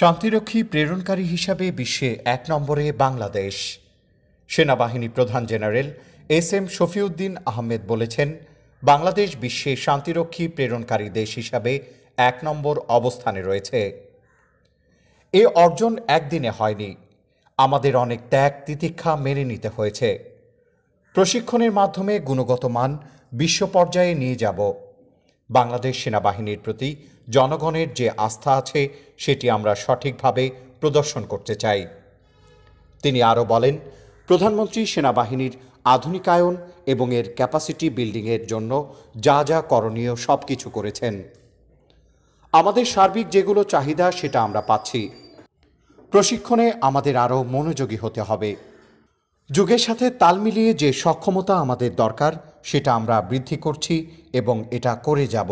শান্তিরক্ষী প্রেরণকারী হিসাবে বিশ্বে এক নম্বরে বাংলাদেশ সেনাবাহিনী প্রধান general S M Shafiuddin Ahmed বলেছেন বাংলাদেশ বিশ্বে শান্তিরক্ষী প্রেরণকারী দেশ হিসাবে এক নম্বর অবস্থানে রয়েছে এ অর্জন একদিনে হয়নি আমাদের অনেক ত্যাগ তিতিক্ষা মেনে নিতে হয়েছে প্রশিক্ষণের মাধ্যমে গুণগত মান বিশ্ব পর্যায়ে নিয়ে যাব বাংলাদেশ সেনাবাহিনীর প্রতি জনগণের যে আস্থা আছে সেটি আমরা সঠিকভাবে প্রদর্শন করতে চাই তিনি আরও বলেন প্রধানমন্ত্রী সেনাবাহিনীর আধুনিকায়ন এবং এর ক্যাপাসিটি বিল্ডিংয়ের জন্য যা যা করণীয় সব কিছু করেছেন আমাদের সার্বিক যেগুলো চাহিদা সেটা আমরা পাচ্ছি প্রশিক্ষণে আমাদের আরও মনোযোগী হতে হবে যুগের সাথে তাল মিলিয়ে যে সক্ষমতা আমাদের দরকার সেটা আমরা বৃদ্ধি করছি এবং এটা করে যাব